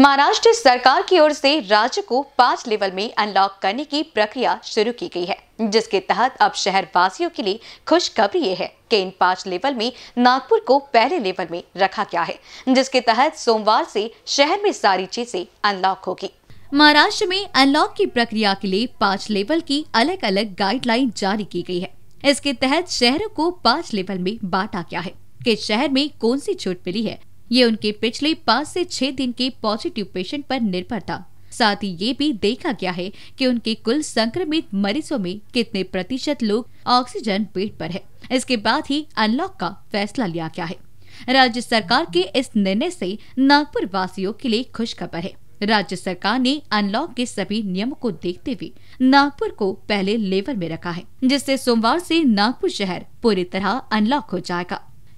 महाराष्ट्र सरकार की ओर से राज्य को पांच लेवल में अनलॉक करने की प्रक्रिया शुरू की गई है जिसके तहत अब शहर वासियों के लिए खुशखबरी ये है कि इन पांच लेवल में नागपुर को पहले लेवल में रखा गया है जिसके तहत सोमवार से शहर में सारी चीजें अनलॉक होगी महाराष्ट्र में अनलॉक की प्रक्रिया के लिए पांच लेवल की अलग अलग गाइडलाइन जारी की गई है इसके तहत शहरों को पांच लेवल में बांटा गया है कि शहर में कौन सी छूट मिली है ये उनके पिछले पाँच से छह दिन के पॉजिटिव पेशेंट पर निर्भर था साथ ही ये भी देखा गया है कि उनके कुल संक्रमित मरीजों में कितने प्रतिशत लोग ऑक्सीजन बेड पर है इसके बाद ही अनलॉक का फैसला लिया गया है राज्य सरकार के इस निर्णय से नागपुर वासियों के लिए खुशखबर है राज्य सरकार ने अनलॉक के सभी नियमों को देखते हुए नागपुर को पहले लेवल में रखा है जिससे सोमवार से नागपुर शहर पूरी तरह अनलॉक हो जाएगा